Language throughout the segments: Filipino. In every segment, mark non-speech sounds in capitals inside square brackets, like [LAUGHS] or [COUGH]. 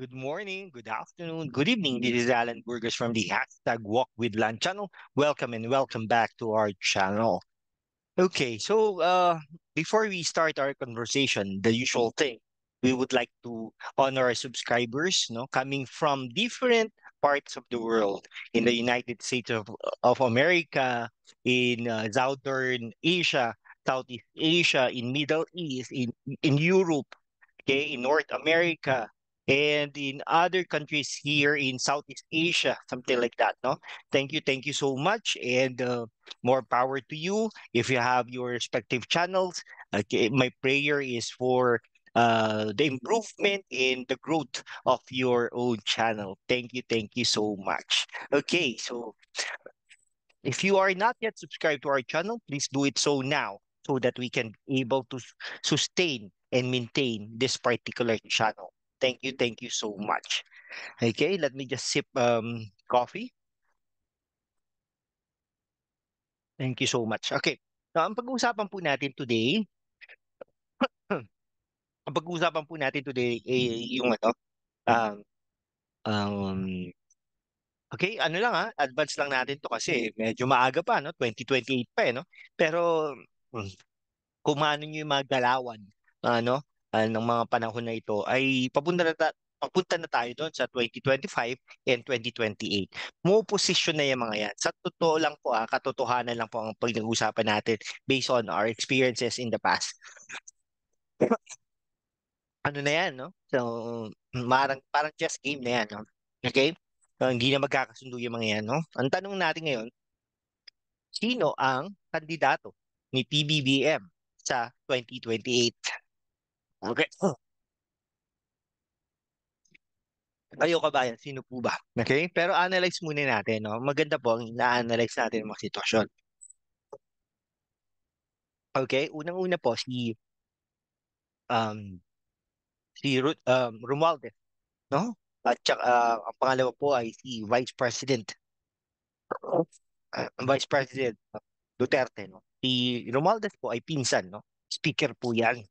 Good morning, good afternoon, good evening. This is Alan Burgers from the hashtag Walk with Land channel. Welcome and welcome back to our channel. Okay, so uh, before we start our conversation, the usual thing, we would like to honor our subscribers you no, know, coming from different parts of the world in the United States of, of America, in uh, Southern Asia, Southeast Asia, in Middle East, in, in Europe, okay, in North America, and in other countries here in Southeast Asia, something like that. No, thank you, thank you so much, and uh, more power to you if you have your respective channels. Okay, my prayer is for uh, the improvement in the growth of your own channel. Thank you, thank you so much. Okay, so if you are not yet subscribed to our channel, please do it so now so that we can be able to sustain and maintain this particular channel. Thank you, thank you so much. Okay, let me just sip um, coffee. Thank you so much. Okay, now ang pag-uusapan po natin today, [CLEARS THROAT] ang pag-uusapan po natin today ay eh, yung ano, um, um, Okay, ano lang ha, ah, advance lang natin to kasi medyo maaga pa, no? 2028 pa eh, no? Pero kumano ano nyo yung mga galawan, ano, uh, ng mga panahon na ito ay papunta na, ta- papunta na tayo doon sa 2025 and 2028. Mo-position na yung mga yan. Sa totoo lang po, ah, katotohanan lang po ang pag-usapan natin based on our experiences in the past. [COUGHS] ano na yan, no? So, marang, parang chess game na yan, no? Okay? So, hindi na magkakasundo yung mga yan, no? Ang tanong natin ngayon, sino ang kandidato ni PBBM sa 2028? Okay. Kayo [CLEARS THROAT] kabayan, sino po ba? Okay? Pero analyze muna natin. No? Maganda po ang na-analyze natin ang mga sitwasyon. Okay? Unang-una po, si um, si Ruth, um, Romualdez. No? At saka, uh, ah, ang pangalawa po ay si Vice President. Uh, Vice President Duterte. No? Si Romualdez po ay pinsan. No? Speaker po yan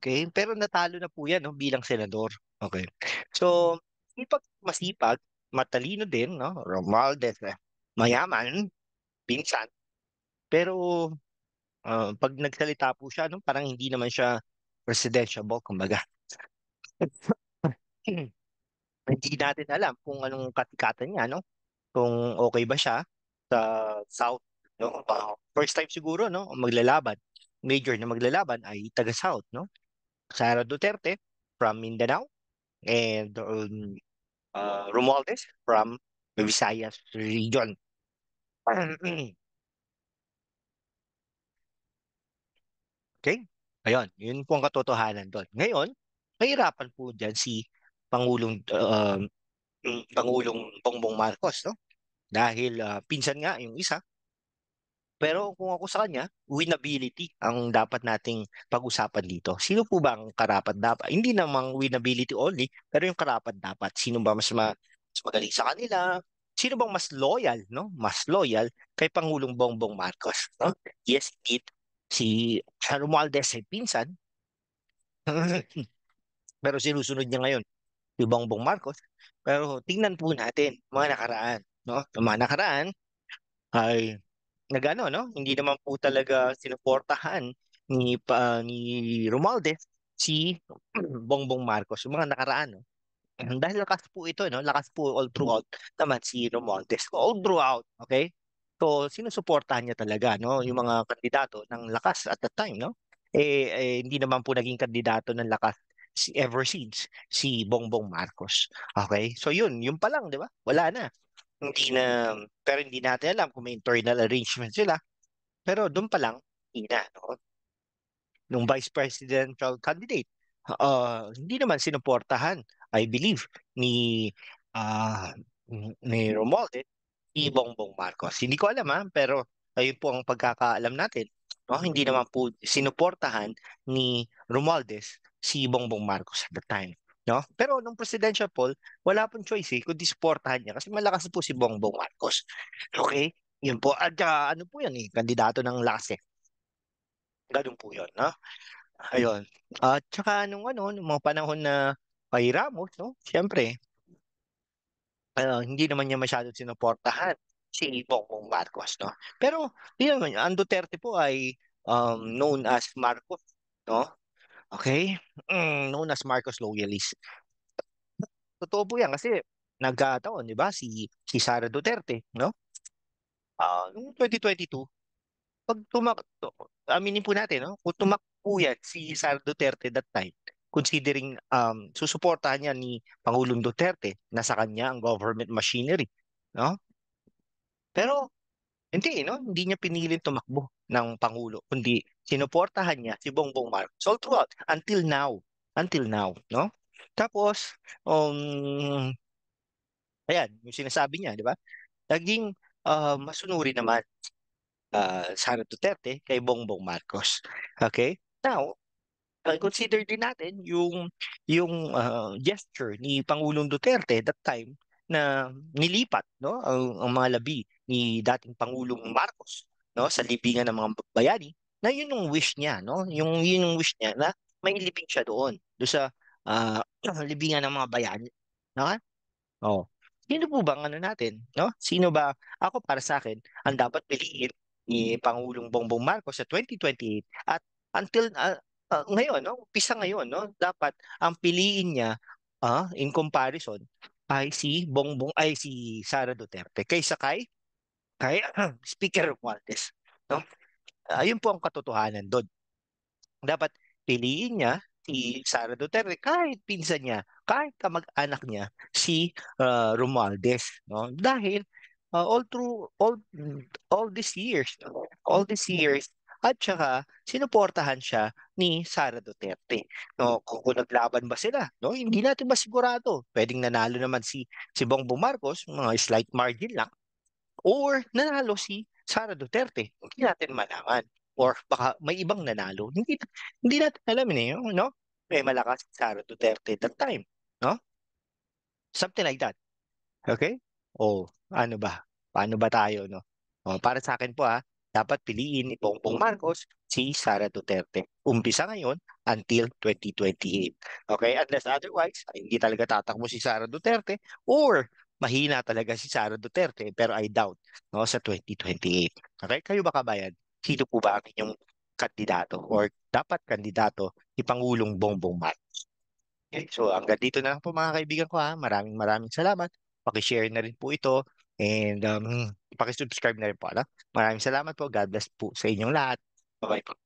Okay? Pero natalo na po yan no, bilang senador. Okay. So, masipag, hmm. masipag, matalino din, no? Romualdez, eh, mayaman, pinsan. Pero uh, pag nagsalita po siya, no, parang hindi naman siya presidential, kumbaga. [LAUGHS] hindi natin alam kung anong katikatan niya, no? Kung okay ba siya sa South, no? Ah, first time siguro, no? Maglalaban, major na maglalaban ay taga South, no? Sara Duterte from Mindanao and um, uh, Romualdez from Visayas region. [CLEARS THROAT] okay? Ayun, yun po ang katotohanan doon. Ngayon, mahirapan po dyan si Pangulong uh, Pangulong Bongbong Marcos, no? Dahil uh, pinsan nga yung isa pero kung ako sa kanya, winability ang dapat nating pag-usapan dito. Sino po ba ang karapat dapat? Hindi namang winability only, pero yung karapat dapat. Sino ba mas, ma- mas magaling sa kanila? Sino bang mas loyal, no? Mas loyal kay Pangulong Bongbong Marcos, no? Yes, it si Romualdez ay pinsan. [LAUGHS] pero sinusunod niya ngayon si Bongbong Marcos. Pero tingnan po natin mga nakaraan, no? Yung mga nakaraan ay nagano no hindi mm. naman po talaga sinuportahan ni pa, ni Romualdez si [CLEARS THROAT] Bongbong Marcos yung mga nakaraan no dahil lakas po ito no lakas po all mm. throughout naman si Romualdez all throughout okay so sinusuportahan niya talaga no yung mm. mga kandidato ng lakas at the time no eh, eh hindi naman po naging kandidato ng lakas si ever since si Bongbong Marcos. Okay? So yun, yun pa lang, 'di ba? Wala na. Hindi na, pero hindi natin alam kung may internal arrangement sila. Pero doon pa lang, ina No? Nung vice presidential candidate, uh, hindi naman sinuportahan, I believe, ni, uh, ni Romualdez, ni Bongbong Marcos. Hindi ko alam ha, pero ayun po ang pagkakaalam natin. No? Hindi naman po sinuportahan ni Romualdez si Bongbong Marcos at the time. No? Pero nung presidential poll, wala pong choice eh, kundi suportahan niya kasi malakas po si Bongbong Marcos. Okay? Yun po. At uh, ano po yan eh, kandidato ng LASE. Eh. Ganun po yun. No? Ayun. At uh, saka nung ano, nung mga panahon na kay Ramos, no? Siyempre, uh, hindi naman niya masyadong sinuportahan si Bongbong Marcos. No? Pero, yun, ang Duterte po ay um, known as Marcos. No? Okay? Mm, known as Marcos Loyalist. Totoo po yan kasi nagkataon, di ba, si, si Sara Duterte, no? Uh, noong 2022, pag tumak, aminin po natin, no? kung tumakbo yan si Sara Duterte that time, considering um, susuportahan niya ni Pangulong Duterte, na sa kanya ang government machinery. No? Pero hindi, no? hindi niya pinili tumakbo ng Pangulo, kundi sinuportahan niya si Bongbong Marcos all throughout until now. Until now, no? Tapos, um, ayan, yung sinasabi niya, di ba? Naging uh, masunuri naman uh, Sara Duterte kay Bongbong Marcos. Okay? Now, uh, consider din natin yung yung uh, gesture ni Pangulong Duterte that time na nilipat no ang, ang mga labi ni dating Pangulong Marcos no sa libingan ng mga bayani na yun yung wish niya, no? Yung yun yung wish niya na may libing siya doon, do sa uh, [CLEARS THROAT] libingan ng mga bayan, no? Oh. Sino po ba ano natin, no? Sino ba ako para sa akin ang dapat piliin ni Pangulong Bongbong Marcos sa 2028 at until uh, uh, ngayon, no? Umpisa ngayon, no? Dapat ang piliin niya uh, in comparison ay si Bongbong ay si Sara Duterte kaysa kay kay uh, [CLEARS THROAT] Speaker Romualdez, no? Ayun po ang katotohanan doon. Dapat piliin niya si Sara Duterte kahit pinsan niya, kahit kamag-anak niya si uh, Romualdez, no? Dahil uh, all through all all these years, all these years at saka sinuportahan siya ni Sara Duterte. No, kung, kung naglaban ba sila, no, hindi natin masigurado. Pwedeng nanalo naman si si Bongbong Marcos, mga slight margin lang or nanalo si Sara Duterte, hindi hmm. natin malaman. Or baka may ibang nanalo. Hindi, hindi natin alam niyo, eh, no? May malakas si Sara Duterte that time, no? Something like that. Okay? O, oh, ano ba? Paano ba tayo, no? O, oh, para sa akin po, ha, ah, dapat piliin ni Bongbong Marcos si Sara Duterte. Umpisa ngayon until 2028. Okay? Unless otherwise, hindi talaga tatakbo si Sara Duterte or mahina talaga si Sara Duterte pero I doubt no sa 2028. Okay? Kayo ba kabayan? Sino po ba ang inyong kandidato or dapat kandidato ni Pangulong Bongbong Marcos? Okay, so hanggang dito na lang po mga kaibigan ko ha. Maraming maraming salamat. Paki-share na rin po ito and um, paki-subscribe na rin po. Ano? Maraming salamat po. God bless po sa inyong lahat. Bye-bye po.